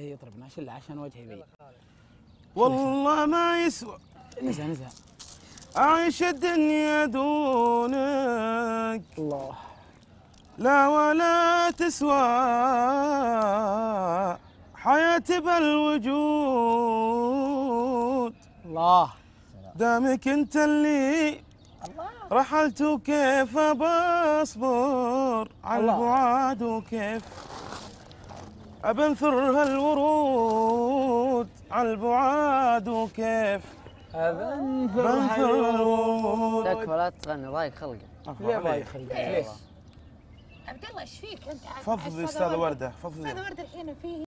يطرب ما شله عشان وجهي بي والله ما يسوى نزع نزع اعيش الدنيا دونك الله لا ولا تسوى حياتي بالوجود الله دامك انت اللي رحلت وكيف بصبر على البعاد وكيف أبنثر هالورود على البعاد وكيف أبنثرها هالورود لك ولا تغني رايك خلقه ليه رايك خلقه ليش؟ عبد الله ايش فيك انت فضفضي استاذ ورده فضفضي استاذ ورده الحين فيه